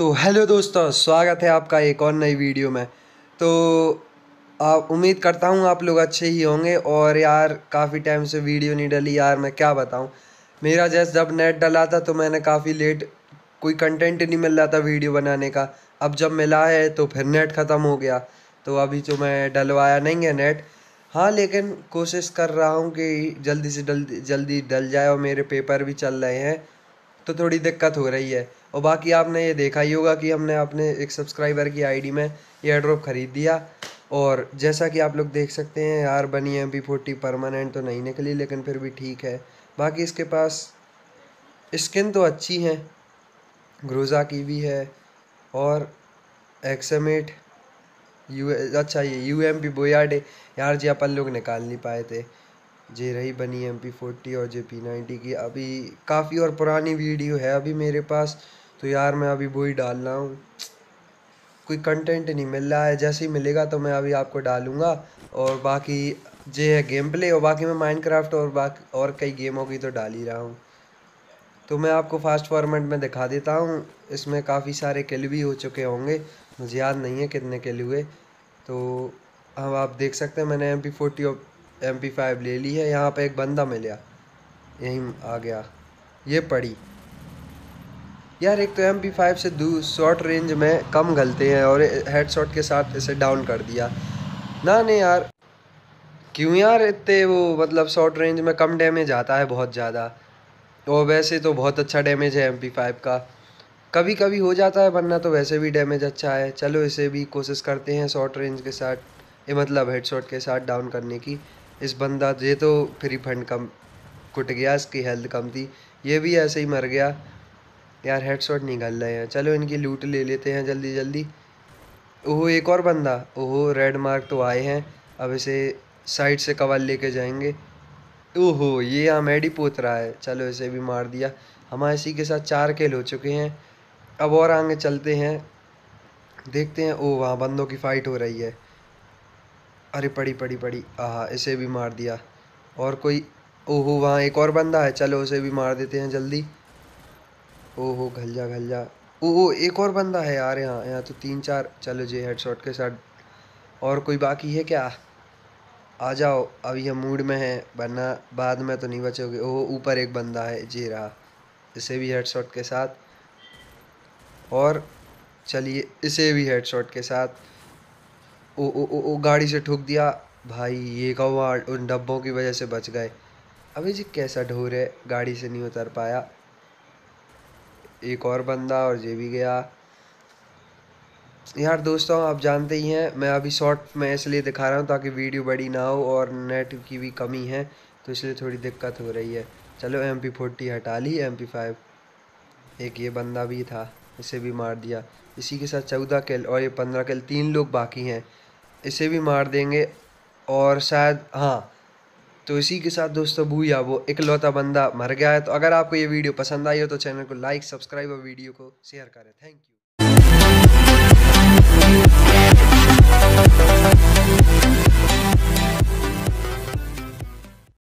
तो हेलो दोस्तों स्वागत है आपका एक और नई वीडियो में तो आप उम्मीद करता हूँ आप लोग अच्छे ही होंगे और यार काफ़ी टाइम से वीडियो नहीं डली यार मैं क्या बताऊँ मेरा जैसे जब नेट डला था तो मैंने काफ़ी लेट कोई कंटेंट नहीं मिल रहा था वीडियो बनाने का अब जब मिला है तो फिर नेट ख़त्म हो गया तो अभी तो मैं डलवाया नहीं है नेट हाँ लेकिन कोशिश कर रहा हूँ कि जल्दी से जल्दी जल्दी डल जाए और मेरे पेपर भी चल रहे हैं तो थोड़ी दिक्कत हो रही है और बाकी आपने ये देखा ही होगा कि हमने अपने एक सब्सक्राइबर की आईडी में एयर ड्रॉप ख़रीद दिया और जैसा कि आप लोग देख सकते हैं यार बनी एम पी फोर्टी परमानेंट तो नहीं निकली लेकिन फिर भी ठीक है बाकी इसके पास स्किन तो अच्छी है ग्रोज़ा की भी है और एक्समेट यू अच्छा ये यू एम पी बोयाडे यार जी अपन लोग निकाल नहीं पाए थे जे रही बनी एम पी फोर्टी और जे पी नाइन्टी की अभी काफ़ी और पुरानी वीडियो है अभी मेरे पास तो यार मैं अभी वो ही डाल रहा हूँ कोई कंटेंट नहीं मिल रहा है जैसे ही मिलेगा तो मैं अभी आपको डालूँगा और बाकी जे है गेम प्ले और बाकी मैं माइनक्राफ्ट और बाकी और कई गेमों की तो डाल ही रहा हूँ तो मैं आपको फास्ट फॉर्मेट में दिखा देता हूँ इसमें काफ़ी सारे किल भी हो चुके होंगे मुझे याद नहीं है कितने किल हुए तो अब आप देख सकते हैं मैंने एम पी फोर्टी और एम पी फाइव ले ली है यहाँ पे एक बंदा मिला यहीं आ गया ये पड़ी यार एक तो एम पी फाइव से दूर शॉर्ट रेंज में कम गलते हैं और हेड शॉट के साथ इसे डाउन कर दिया ना नहीं यार क्यों यार इतने वो मतलब शॉर्ट रेंज में कम डैमेज आता है बहुत ज़्यादा तो वैसे तो बहुत अच्छा डैमेज है एम पी फाइव का कभी कभी हो जाता है वरना तो वैसे भी डैमेज अच्छा है चलो इसे भी कोशिश करते हैं शॉर्ट रेंज के साथ ये मतलब हेड शॉट के साथ डाउन करने की इस बंदा ये तो फ्री फंड कम कुट गया इसकी हेल्थ कम थी ये भी ऐसे ही मर गया यार हेड शॉट निकाल रहे हैं चलो इनकी लूट ले लेते हैं जल्दी जल्दी ओहो एक और बंदा ओहो रेड मार्क तो आए हैं अब इसे साइड से कवाल लेके जाएंगे ओहो ये आमेडी पोत रहा है चलो इसे भी मार दिया हम इसी के साथ चार खेल हो चुके हैं अब और आगे चलते हैं देखते हैं ओ वहाँ बंदों की फ़ाइट हो रही है अरे पड़ी पड़ी पड़ी आह इसे भी मार दिया और कोई ओहो वहाँ एक और बंदा है चलो उसे भी मार देते हैं जल्दी ओहो घल जा घल जा ओहो एक और बंदा है यार यहाँ यहाँ तो तीन चार चलो जी हेडशॉट के साथ और कोई बाकी है क्या आ जाओ अभी हम मूड में हैं वरना बाद में तो नहीं बचोगे ओहो ऊपर एक बंदा है जी रहा इसे भी हेडशॉट के साथ और चलिए इसे भी हेडशॉट के साथ ओ ओ ओ ओ गाड़ी से ठोक दिया भाई ये कौवाड़ उन डब्बों की वजह से बच गए अभी जी कैसा ढोर है गाड़ी से नहीं उतर पाया एक और बंदा और ये भी गया यार दोस्तों आप जानते ही हैं मैं अभी शॉर्ट में इसलिए दिखा रहा हूँ ताकि वीडियो बड़ी ना हो और नेट की भी कमी है तो इसलिए थोड़ी दिक्कत हो रही है चलो एम पी फोर्टी हटा ली एम पी फाइव एक ये बंदा भी था इसे भी मार दिया इसी के साथ चौदह किल और ये पंद्रह किल तीन लोग बाकी हैं इसे भी मार देंगे और शायद हाँ तो इसी के साथ दोस्तों भूया वो इकलौता बंदा मर गया है तो अगर आपको ये वीडियो पसंद आई हो तो चैनल को लाइक सब्सक्राइब और वीडियो को शेयर करें थैंक यू